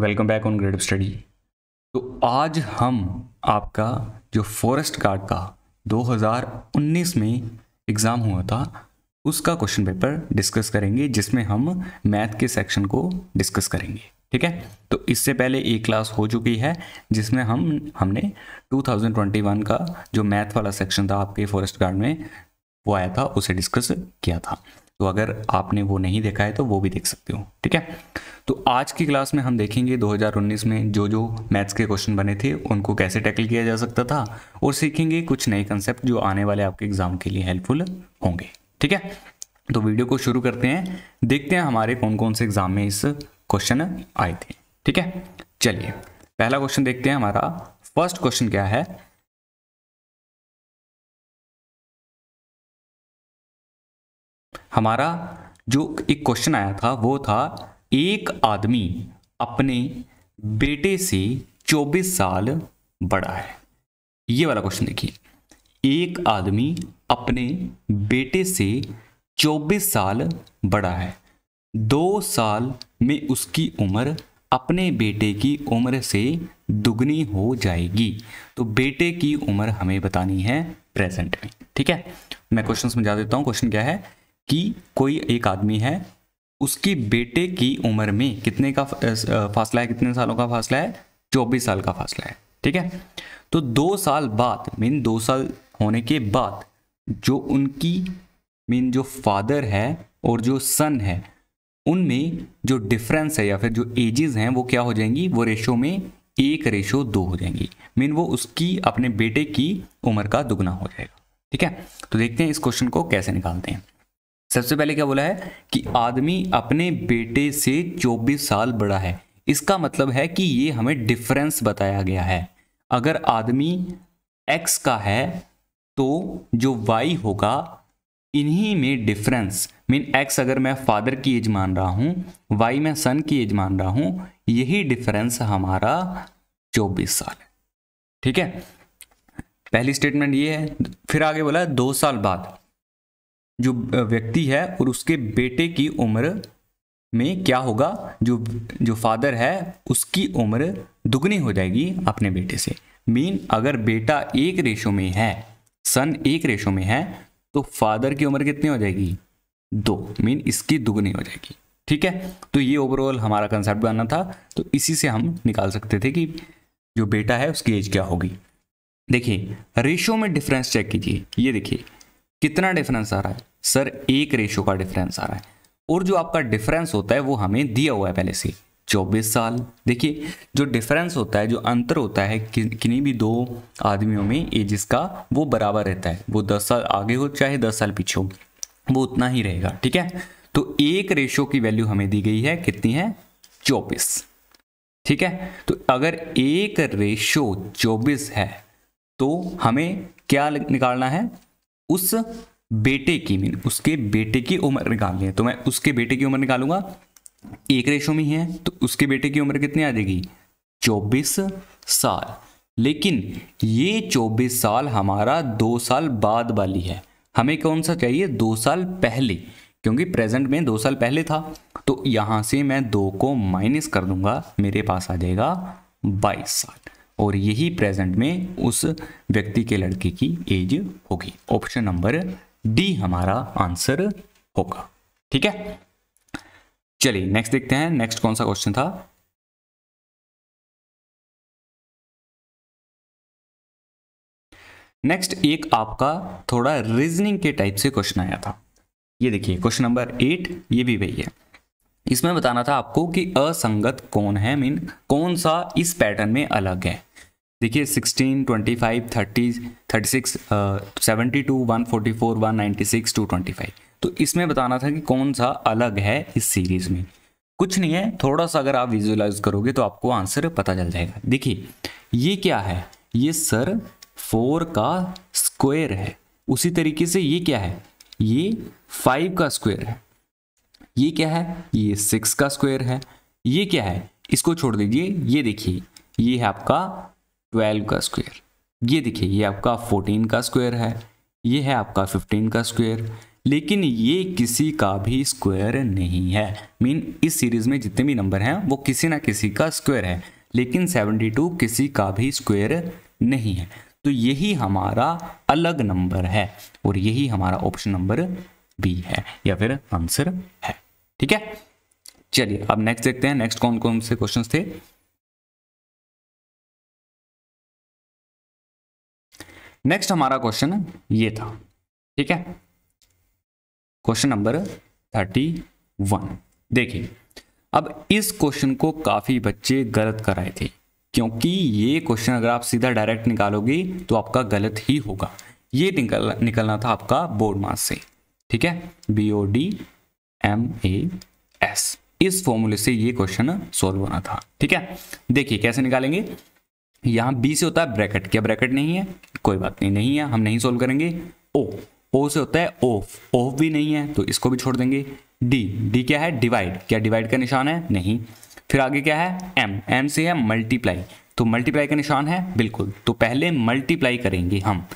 Welcome back on grade study तो आज हम आपका जो फॉरेस्ट गार्ड का 2019 में एग्ज़ाम हुआ था उसका क्वेश्चन पेपर डिस्कस करेंगे जिसमें हम मैथ के सेक्शन को डिस्कस करेंगे ठीक है तो इससे पहले एक क्लास हो चुकी है जिसमें हम हमने 2021 का जो मैथ वाला सेक्शन था आपके फॉरेस्ट गार्ड में वो आया था उसे डिस्कस किया था तो अगर आपने वो नहीं देखा है तो वो भी देख सकते हो ठीक है तो आज की क्लास में हम देखेंगे 2019 में जो जो मैथ्स के क्वेश्चन बने थे उनको कैसे टैकल किया जा सकता था और सीखेंगे कुछ नए कंसेप्ट जो आने वाले आपके एग्जाम के लिए हेल्पफुल होंगे ठीक है तो वीडियो को शुरू करते हैं देखते हैं हमारे कौन कौन से एग्जाम में इस क्वेश्चन आए थे ठीक है चलिए पहला क्वेश्चन देखते हैं हमारा फर्स्ट क्वेश्चन क्या है हमारा जो एक क्वेश्चन आया था वो था एक आदमी अपने बेटे से 24 साल बड़ा है ये वाला क्वेश्चन देखिए एक आदमी अपने बेटे से 24 साल बड़ा है दो साल में उसकी उम्र अपने बेटे की उम्र से दुगनी हो जाएगी तो बेटे की उम्र हमें बतानी है प्रेजेंट में ठीक है मैं क्वेश्चन समझा देता हूँ क्वेश्चन क्या है कि कोई एक आदमी है उसके बेटे की उम्र में कितने का फासला है कितने सालों का फासला है चौबीस साल का फासला है ठीक है तो दो साल बाद मीन दो साल होने के बाद जो उनकी मीन जो फादर है और जो सन है उनमें जो डिफरेंस है या फिर जो एजेस हैं वो क्या हो जाएंगी वो रेशो में एक रेशो दो हो जाएंगी मीन वो उसकी अपने बेटे की उम्र का दुगना हो जाएगा ठीक है तो देखते हैं इस क्वेश्चन को कैसे निकालते हैं सबसे पहले क्या बोला है कि आदमी अपने बेटे से 24 साल बड़ा है इसका मतलब है कि ये हमें डिफरेंस बताया गया है अगर आदमी एक्स का है तो जो वाई होगा इन्हीं में डिफरेंस मीन एक्स अगर मैं फादर की एज मान रहा हूँ वाई मैं सन की एज मान रहा हूँ यही डिफरेंस हमारा चौबीस साल है ठीक है पहली स्टेटमेंट ये है फिर आगे बोला दो साल बाद जो व्यक्ति है और उसके बेटे की उम्र में क्या होगा जो जो फादर है उसकी उम्र दुगनी हो जाएगी अपने बेटे से मीन अगर बेटा एक रेशो में है सन एक रेशो में है तो फादर की उम्र कितनी हो जाएगी दो मीन इसकी दुगनी हो जाएगी ठीक है तो ये ओवरऑल हमारा कंसेप्ट बनना था तो इसी से हम निकाल सकते थे कि जो बेटा है उसकी एज क्या होगी देखिए रेशो में डिफरेंस चेक कीजिए ये देखिए कितना डिफरेंस आ रहा है सर एक रेशो का डिफरेंस आ रहा है और जो आपका डिफरेंस होता है वो हमें दिया हुआ है पहले से चौबीस साल देखिए जो डिफरेंस होता है जो अंतर होता है कि, किन्हीं भी दो आदमियों में एजिस का वो बराबर रहता है वो दस साल आगे हो चाहे दस साल पीछे हो वो उतना ही रहेगा ठीक है तो एक रेशो की वैल्यू हमें दी गई है कितनी है चौबीस ठीक है तो अगर एक रेशो चौबीस है तो हमें क्या निकालना है उस बेटे की मीन उसके बेटे की उम्र निकालनी है तो मैं उसके बेटे की उम्र निकालूंगा एक रेशो में ही है तो उसके बेटे की उम्र कितनी आ जाएगी चौबीस साल लेकिन ये चौबीस साल हमारा दो साल बाद वाली है हमें कौन सा चाहिए दो साल पहले क्योंकि प्रेजेंट में दो साल पहले था तो यहाँ से मैं दो को माइनस कर दूंगा मेरे पास आ जाएगा बाईस साल और यही प्रेजेंट में उस व्यक्ति के लड़के की एज होगी ऑप्शन नंबर डी हमारा आंसर होगा ठीक है चलिए नेक्स्ट देखते हैं नेक्स्ट कौन सा क्वेश्चन था नेक्स्ट एक आपका थोड़ा रीजनिंग के टाइप से क्वेश्चन आया था ये देखिए क्वेश्चन नंबर एट ये भी वही है इसमें बताना था आपको कि असंगत कौन है मीन कौन सा इस पैटर्न में अलग है देखिए 16, 25, 30, 36, uh, 72, 144, 196, 225 तो इसमें बताना था कि कौन सा अलग है इस सीरीज में कुछ नहीं है थोड़ा सा अगर आप विजुअलाइज करोगे तो आपको आंसर पता चल जाएगा देखिए ये क्या है ये सर फोर का स्क्वायर है उसी तरीके से ये क्या है ये फाइव का स्क्वायर है ये क्या है ये सिक्स का स्क्वायर है ये क्या है इसको छोड़ दीजिए ये देखिए ये है आपका ट्वेल्व का स्क्वायर ये देखिए ये आपका फोर्टीन का स्क्वायर है ये है आपका फिफ्टीन का स्क्वायर लेकिन ये किसी का भी स्क्वायर नहीं है मीन इस सीरीज़ में जितने भी नंबर हैं वो किसी ना किसी का स्क्वायर है लेकिन सेवेंटी टू किसी का भी स्क्वायर नहीं है तो यही हमारा अलग नंबर है और यही हमारा ऑप्शन नंबर बी है या फिर आंसर है ठीक है चलिए अब नेक्स्ट देखते हैं नेक्स्ट कौन कौन से क्वेश्चंस थे नेक्स्ट हमारा क्वेश्चन ये था ठीक है क्वेश्चन नंबर थर्टी वन देखिए अब इस क्वेश्चन को काफ़ी बच्चे गलत कराए थे क्योंकि ये क्वेश्चन अगर आप सीधा डायरेक्ट निकालोगे तो आपका गलत ही होगा ये निकल निकलना था आपका बोर्ड मास से ठीक है B O D M A S इस फॉर्मूले से ये क्वेश्चन सॉल्व होना था ठीक है देखिए कैसे निकालेंगे यहां बी से होता है ब्रैकेट क्या ब्रैकेट नहीं है कोई बात नहीं नहीं है हम नहीं सोल्व करेंगे ओ ओ से होता है ओफ ओफ भी नहीं है तो इसको भी छोड़ देंगे डी डी क्या है डिवाइड क्या डिवाइड का निशान है नहीं फिर आगे क्या है एम एम से है मल्टीप्लाई तो मल्टीप्लाई का निशान है बिल्कुल तो पहले मल्टीप्लाई करेंगे हम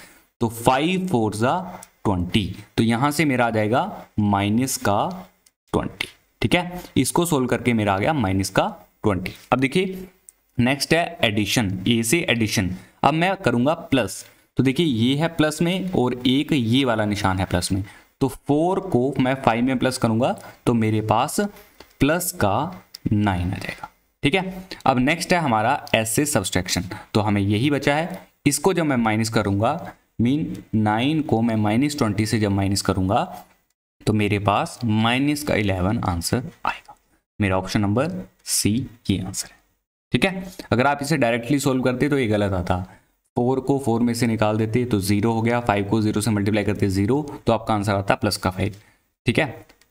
तो फाइव फोर ज़ा ट्वेंटी तो यहां से मेरा आ जाएगा माइनस का ट्वेंटी ठीक है इसको सोल्व करके मेरा आ गया माइनस का ट्वेंटी अब देखिए नेक्स्ट है एडिशन ए से एडिशन अब मैं करूंगा प्लस तो देखिए ये है प्लस में और एक ये वाला निशान है प्लस में तो फोर को मैं फाइव में प्लस करूंगा तो मेरे पास प्लस का नाइन आ जाएगा ठीक है अब नेक्स्ट है हमारा एस से सब्सट्रैक्शन तो हमें यही बचा है इसको जब मैं माइनस करूंगा मीन नाइन को मैं माइनस ट्वेंटी से जब माइनस करूंगा तो मेरे पास माइनस का इलेवन आंसर आएगा मेरा ऑप्शन नंबर सी ये आंसर है ठीक है अगर आप इसे डायरेक्टली सोल्व करते तो ये गलत आता फोर को फोर में से निकाल देते तो जीरो हो गया फाइव को जीरो से मल्टीप्लाई करते जीरो तो आपका आंसर आता प्लस का फाइव ठीक है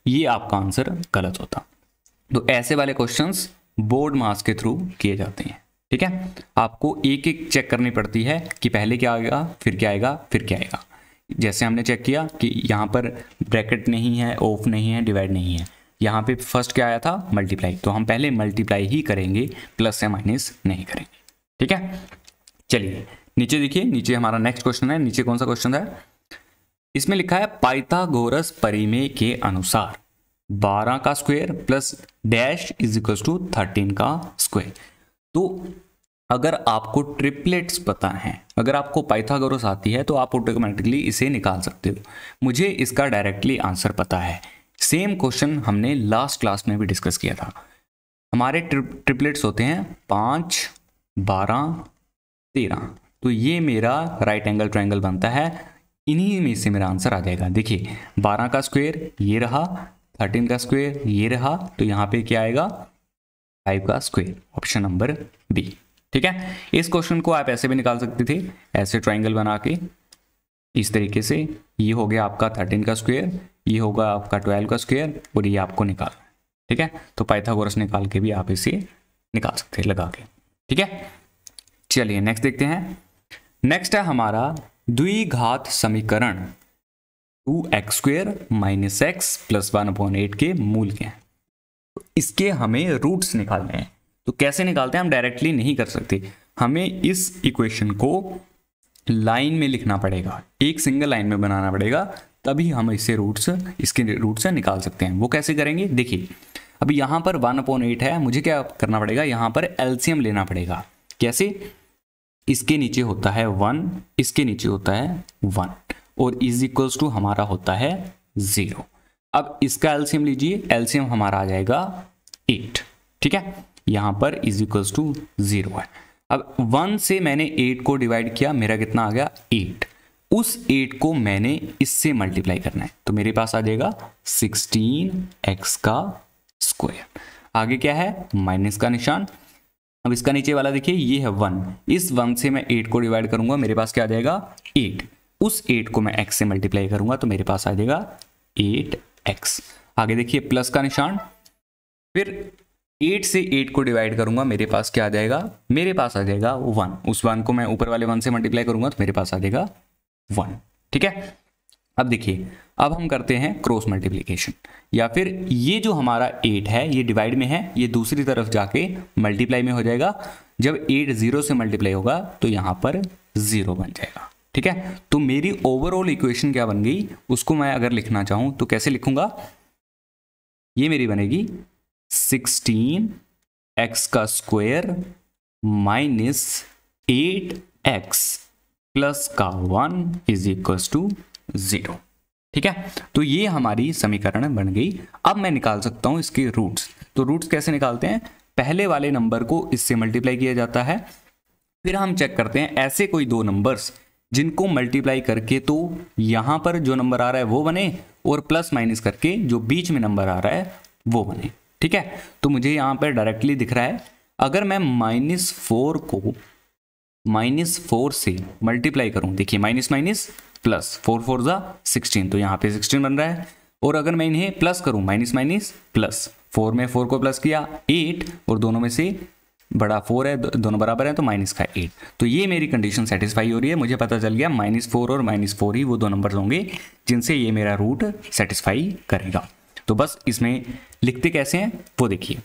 ये आपका आंसर गलत होता तो ऐसे वाले क्वेश्चंस बोर्ड मार्स के थ्रू किए जाते हैं ठीक है आपको एक एक चेक करनी पड़ती है कि पहले क्या आएगा फिर क्या आएगा फिर क्या आएगा जैसे हमने चेक किया कि यहाँ पर ब्रैकेट नहीं है ऑफ नहीं है डिवाइड नहीं है यहाँ पे फर्स्ट क्या आया था मल्टीप्लाई तो हम पहले मल्टीप्लाई ही करेंगे प्लस या माइनस नहीं करेंगे ठीक है चलिए नीचे देखिए नीचे हमारा नेक्स्ट क्वेश्चन है नीचे कौन सा क्वेश्चन है इसमें लिखा है पाइथागोरस परिमेय के अनुसार 12 का square plus dash is equal to thirteen का स्क्वायर तो अगर आपको ट्रिपलेट्स पता है अगर आपको पाइथागोरस आती है तो आप ऑटोमेटिकली इसे निकाल सकते हो मुझे इसका डायरेक्टली आंसर पता है सेम क्वेश्चन हमने लास्ट क्लास में भी डिस्कस किया था हमारे ट्रिपलेट्स होते हैं पांच बारह तेरह तो ये मेरा राइट एंगल ट्राइंगल बनता है इन्हीं में से मेरा आंसर आ जाएगा देखिए बारह का स्क्वायर ये रहा थर्टीन का स्क्वायर ये रहा तो यहाँ पे क्या आएगा फाइव का स्क्वायर ऑप्शन नंबर बी ठीक है इस क्वेश्चन को आप ऐसे भी निकाल सकते थे ऐसे ट्राइंगल बना के इस तरीके से ये हो गया आपका थर्टीन का स्क्वेयर ये होगा आपका ट्वेल्व का स्क्वेयर और ये आपको निकालना ठीक है तो पाइथागोरस निकाल के भी आप इसे निकाल सकते हैं लगा के ठीक है चलिए नेक्स्ट देखते हैं नेक्स्ट है हमारा द्विघात समीकरण two x square minus x plus one upon eight के मूल के हैं तो इसके हमें रूट्स निकालने हैं तो कैसे निकालते हैं हम डायरेक्टली नहीं कर सकते हमें इस इक्वेशन को लाइन में लिखना पड़ेगा एक सिंगल लाइन में बनाना पड़ेगा तभी हम इससे रूट्स इसके रूट से निकाल सकते हैं वो कैसे करेंगे देखिए अब यहाँ पर वन अपॉन एट है मुझे क्या करना पड़ेगा यहाँ पर एल्सियम लेना पड़ेगा कैसे इसके नीचे होता है वन इसके नीचे होता है वन और इज इक्वल्स टू हमारा होता है ज़ीरो अब इसका एल्सियम लीजिए एल्सियम हमारा आ जाएगा एट ठीक है यहाँ पर इज इक्वल्स टू ज़ीरो है अब वन से मैंने एट को डिवाइड किया मेरा कितना आ गया एट उस एट को मैंने इससे मल्टीप्लाई करना है तो मेरे पास आ जाएगा सिक्सटीन एक्स का स्क्वायर आगे क्या है माइनस का निशान अब इसका नीचे वाला देखिए ये है वन इस वन से मैं एट को डिवाइड करूंगा मेरे पास क्या आ जाएगा एट उस एट को मैं एक्स से मल्टीप्लाई करूंगा तो मेरे पास आ जाएगा एट एक्स आगे देखिए प्लस का निशान फिर एट से एट को डिवाइड करूंगा मेरे पास क्या आ जाएगा मेरे पास आ जाएगा वन उस वन को मैं ऊपर वाले वन से मल्टीप्लाई करूंगा तो मेरे पास आ जाएगा वन ठीक है अब देखिए अब हम करते हैं क्रॉस मल्टीप्लीकेशन या फिर ये जो हमारा एट है ये डिवाइड में है ये दूसरी तरफ जाके मल्टीप्लाई में हो जाएगा जब एट जीरो से मल्टीप्लाई होगा तो यहां पर जीरो बन जाएगा ठीक है तो मेरी ओवरऑल इक्वेशन क्या बन गई उसको मैं अगर लिखना चाहूं तो कैसे लिखूंगा ये मेरी बनेगी सिक्सटीन एक्स का square minus eight x plus का one is equal to zero ठीक है तो ये हमारी समीकरण बन गई अब मैं निकाल सकता हूं इसके रूट्स तो रूट्स कैसे निकालते हैं पहले वाले नंबर को इससे मल्टीप्लाई किया जाता है फिर हम चेक करते हैं ऐसे कोई दो नंबर्स जिनको मल्टीप्लाई करके तो यहां पर जो नंबर आ रहा है वो बने और प्लस माइनस करके जो बीच में नंबर आ रहा है वो बने ठीक है तो मुझे यहाँ पर डायरेक्टली दिख रहा है अगर मैं माइनस फोर को माइनस फोर से मल्टीप्लाई करूं देखिए minus minus plus four four ज़ा सिक्सटीन तो यहाँ पे सिक्सटीन बन रहा है और अगर मैं इन्हें प्लस करूं माइनस माइनस प्लस फोर में फोर को प्लस किया एट और दोनों में से बड़ा फोर है दोनों बराबर है तो माइनस का एट तो ये मेरी कंडीशन सेटिस्फाई हो रही है मुझे पता चल गया माइनस फोर और माइनस फोर ही वो दो नंबर होंगे जिनसे ये मेरा रूट सेटिस्फाई करेगा तो बस इसमें लिखते कैसे हैं वो देखिए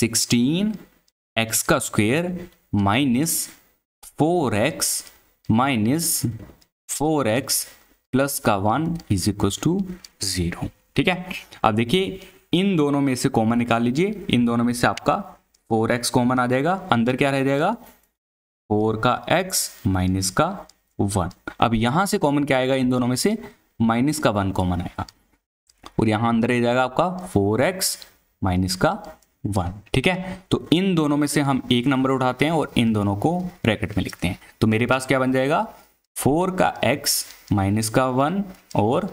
सिक्सटीन एक्स का square minus four x minus four x plus का one is equal to zero ठीक है अब देखिए इन दोनों में से कॉमन निकाल लीजिए इन दोनों में से आपका फोर एक्स कॉमन आ जाएगा अंदर क्या रह जाएगा फोर का एक्स माइनस का वन अब यहां से कॉमन क्या आएगा इन दोनों में से माइनस का वन कॉमन आएगा और यहां अंदर रह जाएगा आपका फोर एक्स माइनस का वन ठीक है तो इन दोनों में से हम एक नंबर उठाते हैं और इन दोनों को ब्रैकेट में लिखते हैं तो मेरे पास क्या बन जाएगा फोर का एक्स माइनस का वन और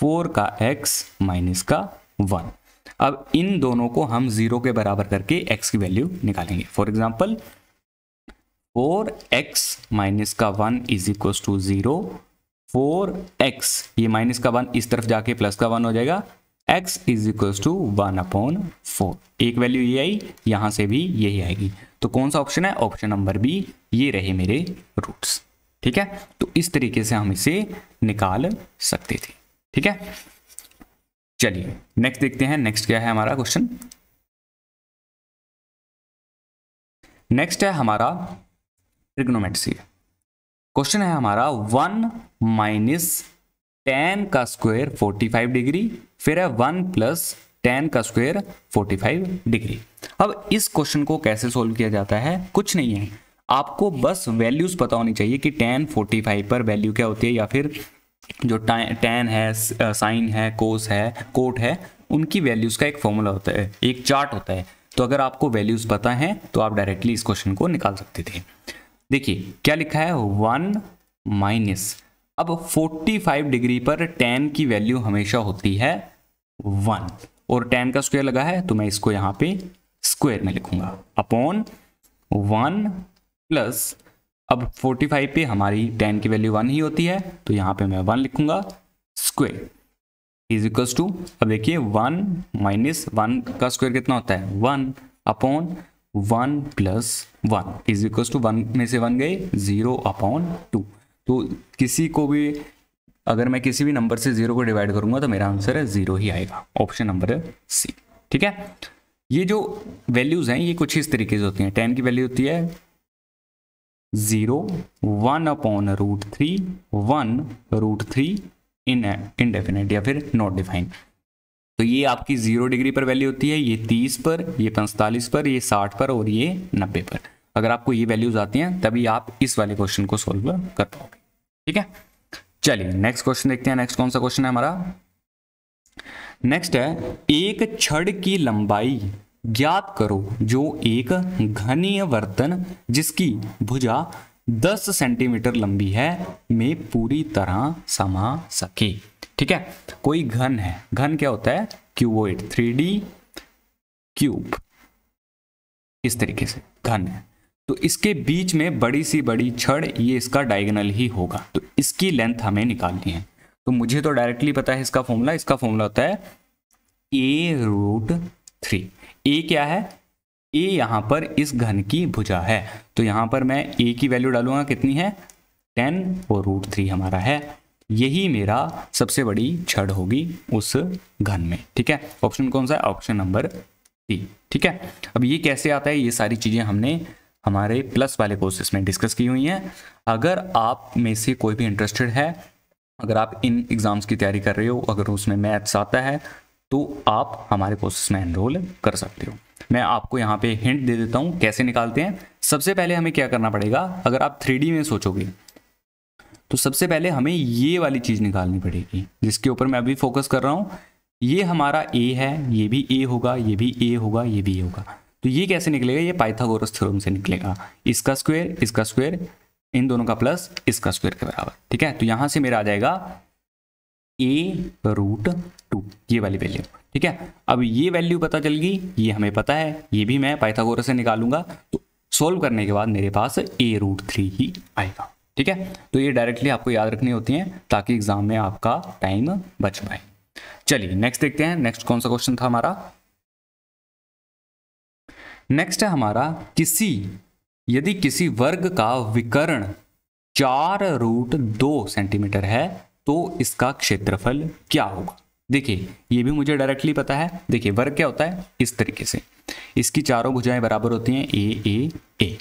फोर का एक्स माइनस का वन अब इन दोनों को हम जीरो के बराबर करके एक्स की वैल्यू निकालेंगे for example four x minus का one is equal to zero four x ये माइनस का वन इस तरफ जाके प्लस का वन हो जाएगा x is equal to one upon four एक वैल्यू ये आई यहां से भी यही आएगी तो कौन सा ऑप्शन है ऑप्शन नंबर बी ये रहे मेरे रूट्स ठीक है तो इस तरीके से हम इसे निकाल सकते थे ठीक है चलिए नेक्स्ट देखते हैं नेक्स्ट क्या है हमारा क्वेश्चन नेक्स्ट है हमारा ट्रिग्नोमेट्री क्वेश्चन है हमारा वन माइनस टेन का स्क्वायर 45 डिग्री फिर है वन प्लस टेन का स्क्वायर 45 डिग्री अब इस क्वेश्चन को कैसे सोल्व किया जाता है कुछ नहीं है आपको बस वैल्यूज पता होनी चाहिए कि टेन 45 पर वैल्यू क्या होती है या फिर जो टेन है साइन है कोस है कोट है उनकी वैल्यूज का एक फॉर्मूला होता है एक चार्ट होता है तो अगर आपको वैल्यूज पता है तो आप डायरेक्टली इस क्वेश्चन को निकाल सकते थे देखिए क्या लिखा है वन माइनस अब 45 डिग्री पर टेन की वैल्यू हमेशा होती है वन और टेन का स्क्वायर लगा है तो मैं इसको यहां पे स्क्वायर में लिखूंगा अपॉन वन प्लस अब 45 पे हमारी टेन की वैल्यू वन ही होती है तो यहां पे मैं वन लिखूंगा स्क्वेयर इज इक्वल्स टू अब देखिए वन माइनस वन का स्क्वायर कितना होता है one upon one plus one is equals to one में से वन गए जीरो अपॉन टू तो किसी को भी अगर मैं किसी भी नंबर से जीरो को डिवाइड करूंगा तो मेरा आंसर है जीरो ही आएगा ऑप्शन नंबर है सी ठीक है ये जो वैल्यूज हैं ये कुछ इस तरीके से होती हैं टेन की वैल्यू होती है zero one upon root three one root three in indefinite या फिर नॉट डिफाइन तो ये आपकी जीरो डिग्री पर वैल्यू होती है ये तीस पर ये पैंतालीस पर ये साठ पर और ये नब्बे पर अगर आपको ये वैल्यूज आती हैं तभी आप इस वाले क्वेश्चन को सोल्व कर पाओगे ठीक है चलिए नेक्स्ट क्वेश्चन देखते हैं नेक्स्ट कौन सा क्वेश्चन है हमारा नेक्स्ट है एक छड़ की लंबाई ज्ञात करो जो एक घनीय वर्तन जिसकी भुजा 10 सेंटीमीटर लंबी है में पूरी तरह समा सके ठीक है कोई घन है घन क्या होता है क्यूबोइड थ्री डी क्यूब इस तरीके से घन है तो इसके बीच में बड़ी सी बड़ी छड़ ये इसका डायगनल ही होगा तो इसकी लेंथ हमें निकालनी है तो मुझे तो डायरेक्टली पता है इसका फॉर्मूला इसका फॉर्मूला होता है ए रूट थ्री ए क्या है ए यहां पर इस घन की भुजा है तो यहां पर मैं ए की वैल्यू डालूंगा कितनी है टेन और रूट थ्री हमारा है यही मेरा सबसे बड़ी छड़ होगी उस घन में ठीक है ऑप्शन कौन सा है ऑप्शन नंबर सी ठीक है अब ये कैसे आता है ये सारी चीज़ें हमने हमारे प्लस वाले कोर्सेस में डिस्कस की हुई हैं अगर आप में से कोई भी इंटरेस्टेड है अगर आप इन एग्ज़ाम्स की तैयारी कर रहे हो अगर उसमें मैथ्स आता है तो आप हमारे कोर्सेस में एनरोल कर सकते हो मैं आपको यहाँ पे हिंट दे देता हूँ कैसे निकालते हैं सबसे पहले हमें क्या करना पड़ेगा अगर आप थ्री में सोचोगे तो सबसे पहले हमें ये वाली चीज़ निकालनी पड़ेगी जिसके ऊपर मैं अभी फोकस कर रहा हूँ ये हमारा ए है ये भी ए होगा ये भी ए होगा ये भी ए होगा तो ये कैसे निकलेगा ये पाइथागोरस थ्योरम से निकलेगा इसका स्क्वायर इसका स्क्वायर इन दोनों का प्लस इसका स्क्वायर के बराबर ठीक है तो यहां से मेरा आ जाएगा ए रूट टू ये वाली वैल्यू ठीक है अब ये वैल्यू पता चल गई ये हमें पता है ये भी मैं पाइथागोरस से निकालूंगा तो सोल्व करने के बाद मेरे पास ए रूट थ्री ही आएगा ठीक है तो ये डायरेक्टली आपको याद रखनी होती है ताकि एग्जाम में आपका टाइम बच पाए चलिए नेक्स्ट देखते हैं नेक्स्ट कौन सा क्वेश्चन था हमारा नेक्स्ट है हमारा किसी यदि किसी वर्ग का विकर्ण चार रूट दो सेंटीमीटर है तो इसका क्षेत्रफल क्या होगा देखिए ये भी मुझे डायरेक्टली पता है देखिए वर्ग क्या होता है इस तरीके से इसकी चारों भुजाएं बराबर होती हैं ए ए ए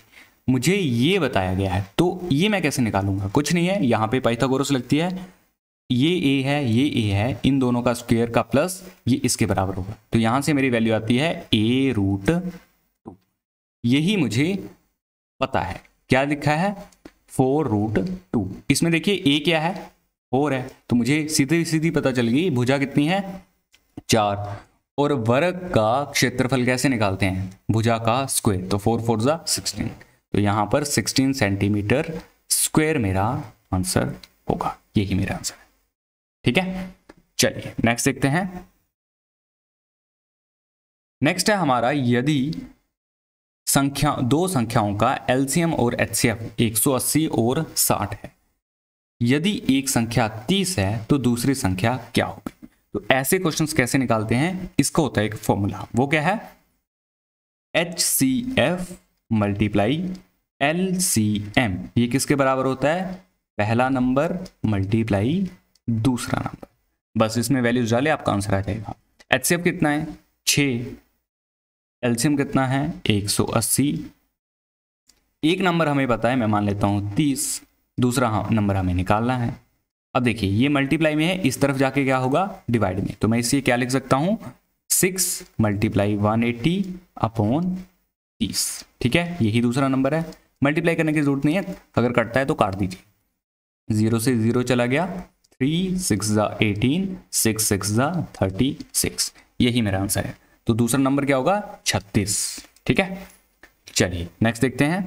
मुझे ये बताया गया है तो ये मैं कैसे निकालूंगा कुछ नहीं है यहाँ पे पाइथागोरस लगती है ये ए है ये ए है इन दोनों का स्क्वेयर का प्लस ये इसके बराबर होगा तो यहाँ से मेरी वैल्यू आती है ए रूट यही मुझे पता है क्या लिखा है फोर रूट टू इसमें देखिए ए क्या है फोर है तो मुझे सीधी सीधी पता चल गई भुजा कितनी है चार और वर्ग का क्षेत्रफल कैसे निकालते हैं भुजा का स्क्वेयर तो फोर फोर ज़ा सिक्सटीन तो यहां पर सिक्सटीन सेंटीमीटर स्क्वेयर मेरा आंसर होगा यही मेरा आंसर है ठीक है चलिए नेक्स्ट देखते हैं नेक्स्ट है हमारा यदि संख्या दो संख्याओं का एलसीएम और एचसीएफ 180 और 60 है यदि एक संख्या 30 है तो दूसरी संख्या क्या होगी तो ऐसे क्वेश्चंस कैसे निकालते हैं इसका होता है एक फॉर्मूला वो क्या है H C F multiply L C M ये किसके बराबर होता है पहला नंबर मल्टीप्लाई दूसरा नंबर बस इसमें वैल्यूज डाले आपका आंसर आ जाएगा एच सी एफ कितना है छः एल्शियम कितना है 180 एक नंबर हमें पता है मैं मान लेता हूँ तीस दूसरा हाँ, नंबर हमें निकालना है अब देखिए ये मल्टीप्लाई में है इस तरफ जाके क्या होगा डिवाइड में तो मैं इसे क्या लिख सकता हूँ सिक्स मल्टीप्लाई वन अपॉन तीस ठीक है यही दूसरा नंबर है मल्टीप्लाई करने की जरूरत नहीं है अगर कटता है तो काट दीजिए जीरो से जीरो चला गया थ्री सिक्स ज़ा एटीन सिक्स सिक्स ज़ा थर्टी सिक्स यही मेरा आंसर है तो दूसरा नंबर क्या होगा छत्तीस ठीक है चलिए नेक्स्ट देखते हैं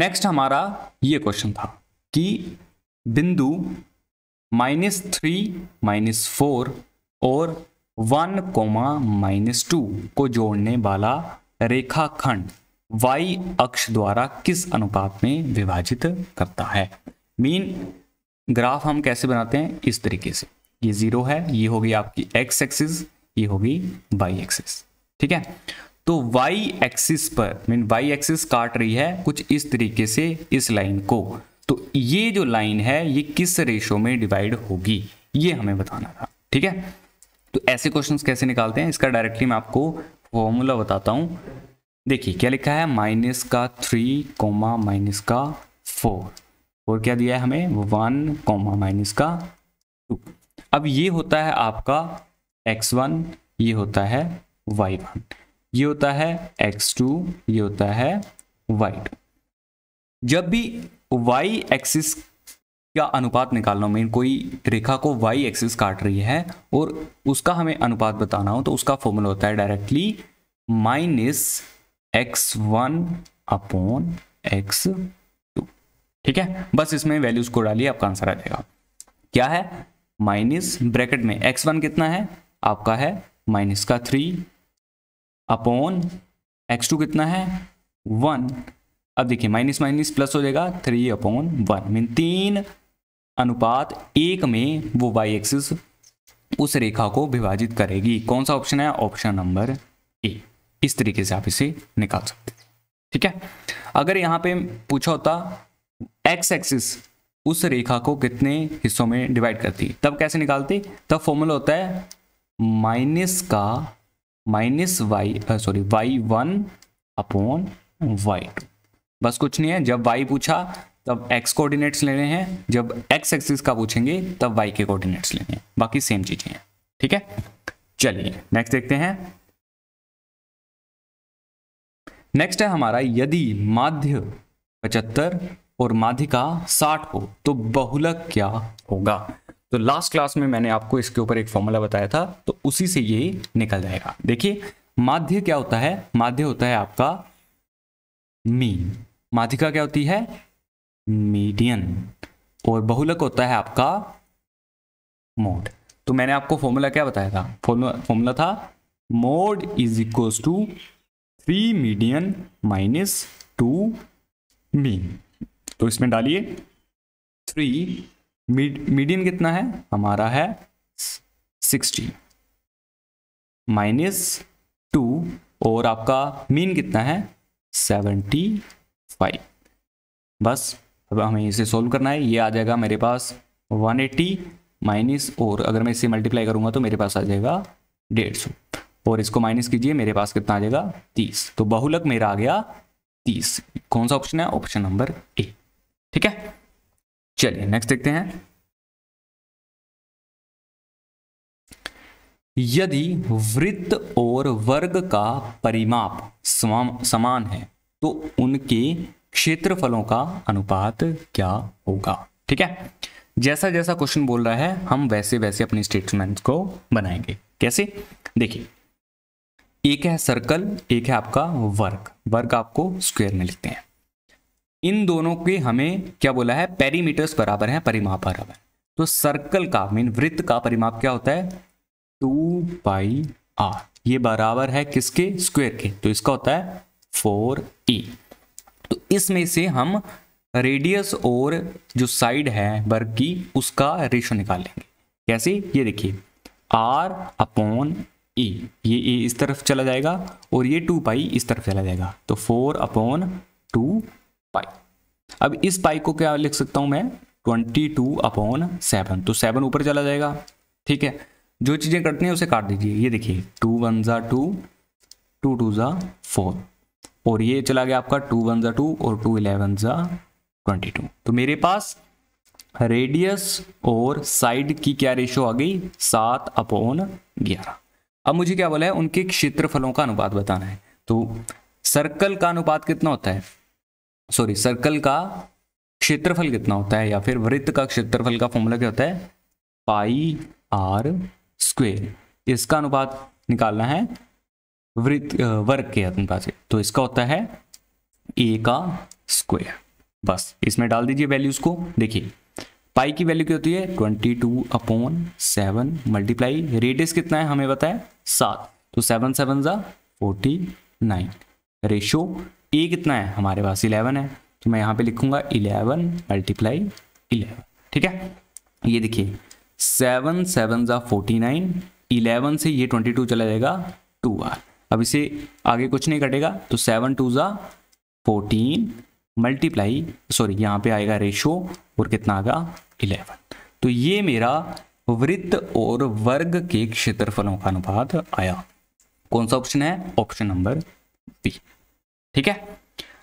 नेक्स्ट हमारा ये क्वेश्चन था कि बिंदु माइनस थ्री माइनस फोर और वन कोमा माइनस टू को जोड़ने वाला रेखाखंड वाई अक्ष द्वारा किस अनुपात में विभाजित करता है मीन ग्राफ हम कैसे बनाते हैं इस तरीके से ये जीरो है ये होगी आपकी एक्स एक्सिस ये होगी वाई एक्सिस ठीक है तो वाई एक्सिस पर मीन वाई एक्सिस काट रही है कुछ इस तरीके से इस लाइन को तो ये जो लाइन है ये किस रेशो में डिवाइड होगी ये हमें बताना था ठीक है तो ऐसे क्वेश्चंस कैसे निकालते हैं इसका डायरेक्टली मैं आपको फॉर्मूला बताता हूं देखिए क्या लिखा है माइनस का थ्री कोमा माइनस का फोर और क्या दिया है हमें वन कॉमा माइनस का टू अब ये होता है आपका एक्स वन ये होता है वाई वन ये होता है एक्स टू ये होता है वाई टू जब भी वाई एक्सिस का अनुपात निकालना मेन कोई रेखा को वाई एक्सिस काट रही है और उसका हमें अनुपात बताना हो तो उसका फॉर्मूला होता है directly minus x one upon x ठीक है बस इसमें वैल्यूज को डालिए आपका आंसर आ जाएगा क्या है माइनस ब्रैकेट में एक्स वन कितना है आपका है माइनस का थ्री अपॉन एक्स टू कितना है वन अब देखिए माइनस माइनस प्लस हो जाएगा थ्री अपॉन वन मीन तीन अनुपात एक में वो वाई एक्सिस उस रेखा को विभाजित करेगी कौन सा ऑप्शन है ऑप्शन नंबर ए इस तरीके से आप इसे निकाल सकते हैं ठीक है अगर यहां पे पूछा होता एक्स एक्सिस उस रेखा को कितने हिस्सों में डिवाइड करती तब कैसे निकालते तब फॉर्मूला होता है माइनस का minus Y sorry Y one upon Y two बस कुछ नहीं है जब वाई पूछा तब एक्स कोऑर्डिनेट्स लेने हैं जब एक्स एक्सिस का पूछेंगे तब वाई के कोऑर्डिनेट्स लेने हैं बाकी सेम चीजें हैं ठीक है चलिए नेक्स्ट देखते हैं नेक्स्ट है हमारा यदि माध्य पचहत्तर और माधिका साठ हो तो बहुलक क्या होगा तो लास्ट क्लास में मैंने आपको इसके ऊपर एक फॉर्मूला बताया था तो उसी से ये निकल जाएगा देखिए माध्य क्या होता है माध्य होता है आपका मीन माधिका क्या होती है मीडियन और बहुलक होता है आपका मोड तो मैंने आपको फॉर्मूला क्या बताया था फॉर्मूला था mode is equal to three median minus two mean तो इसमें डालिए थ्री मीडियन कितना है हमारा है सिक्सटी माइनस टू और आपका मीन कितना है सेवेंटी फाइव बस अब हमें इसे सॉल्व करना है ये आ जाएगा मेरे पास वन एट्टी माइनस और अगर मैं इसे मल्टीप्लाई करूंगा तो मेरे पास आ जाएगा डेढ़ सौ और इसको माइनस कीजिए मेरे पास कितना आ जाएगा तीस तो बहुलक मेरा आ गया तीस कौन सा ऑप्शन है ऑप्शन नंबर ए ठीक है चलिए नेक्स्ट देखते हैं यदि वृत्त और वर्ग का परिमाप समान है तो उनके क्षेत्रफलों का अनुपात क्या होगा ठीक है जैसा जैसा क्वेश्चन बोल रहा है हम वैसे वैसे अपनी स्टेटमेंट को बनाएंगे कैसे देखिए एक है सर्कल एक है आपका वर्ग वर्ग आपको स्क्वायर में लिखते हैं इन दोनों के हमें क्या बोला है पेरीमीटर्स बराबर है परिमाप बराबर तो सर्कल का मीन वृत्त का परिमाप क्या होता है टू पाई आर ये बराबर है किसके स्क्वेयर के तो इसका होता है फोर ई e। तो इसमें से हम रेडियस और जो साइड है वर्ग की उसका रेशो निकाल लेंगे कैसे ये देखिए आर अपॉन ई ये ए e इस तरफ चला जाएगा और ये टू पाई इस तरफ चला जाएगा तो फोर अपॉन टू पाई अब इस पाई को क्या लिख सकता हूं मैं ट्वेंटी टू अपॉन सेवन तो सेवन ऊपर चला जाएगा ठीक है जो चीज़ें कटनी है उसे काट दीजिए ये देखिए टू वन ज़ा टू टू टू ज़ा फोर और ये चला गया आपका टू वन ज़ा टू और टू इलेवन ज़ा ट्वेंटी टू तो मेरे पास रेडियस और साइड की क्या रेशो आ गई सात अपॉन ग्यारह अब मुझे क्या बोला है उनके क्षेत्रफलों का अनुपात बताना है तो सर्कल का अनुपात कितना होता है सॉरी सर्कल का क्षेत्रफल कितना होता है या फिर वृत्त का क्षेत्रफल का फॉर्मूला क्या होता है पाई आर स्क्वेयर इसका अनुपात निकालना है वृत्त वर्ग के अनुपात से तो इसका होता है ए का स्क्वेयर बस इसमें डाल दीजिए वैल्यूज को देखिए पाई की वैल्यू क्या होती है twenty two upon seven multiply radius कितना है हमें बताया सात तो सेवन सेवन ज़ा फोर्टी नाइन रेशो ए कितना है हमारे पास इलेवन है तो मैं यहाँ पे लिखूंगा इलेवन मल्टीप्लाई इलेवन ठीक है ये देखिए सेवन सेवन ज़ा फोर्टी नाइन इलेवन से ये ट्वेंटी टू चला जाएगा टू आर अब इसे आगे कुछ नहीं कटेगा तो सेवन टू ज़ा फोर्टीन मल्टीप्लाई सॉरी यहाँ पे आएगा रेशो और कितना आएगा इलेवन तो ये मेरा वृत्त और वर्ग के क्षेत्रफलों का अनुपात आया कौन सा ऑप्शन है ऑप्शन नंबर बी ठीक है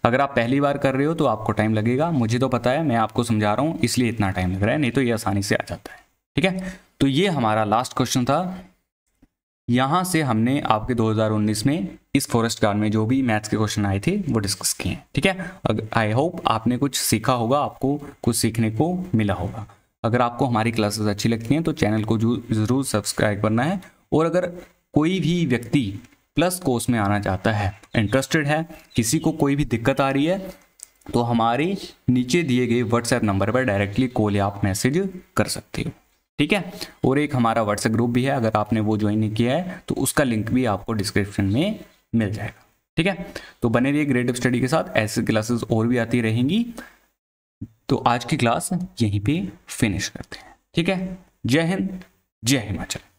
अगर आप पहली बार कर रहे हो तो आपको टाइम लगेगा मुझे तो पता है मैं आपको समझा रहा हूँ इसलिए इतना टाइम लग रहा है नहीं तो ये आसानी से आ जाता है ठीक है तो ये हमारा लास्ट क्वेश्चन था यहाँ से हमने आपके 2019 में इस फॉरेस्ट गार्ड में जो भी मैथ्स के क्वेश्चन आए थे वो डिस्कस किए हैं ठीक है आई होप आपने कुछ सीखा होगा आपको कुछ सीखने को मिला होगा अगर आपको हमारी क्लासेस अच्छी लगती हैं तो चैनल को ज़रूर सब्सक्राइब करना है और अगर कोई भी व्यक्ति प्लस कोर्स में आना चाहता है इंटरेस्टेड है किसी को कोई भी दिक्कत आ रही है तो हमारे नीचे दिए गए व्हाट्सएप नंबर पर डायरेक्टली कॉल या आप मैसेज कर सकते हो ठीक है और एक हमारा व्हाट्सएप ग्रुप भी है अगर आपने वो ज्वाइन नहीं किया है तो उसका लिंक भी आपको डिस्क्रिप्शन में मिल जाएगा ठीक है तो बने रहिए ग्रेड ऑफ स्टडी के साथ ऐसी क्लासेस और भी आती रहेंगी तो आज की क्लास यहीं पे फिनिश करते हैं ठीक है जय हिंद जय हिमाचल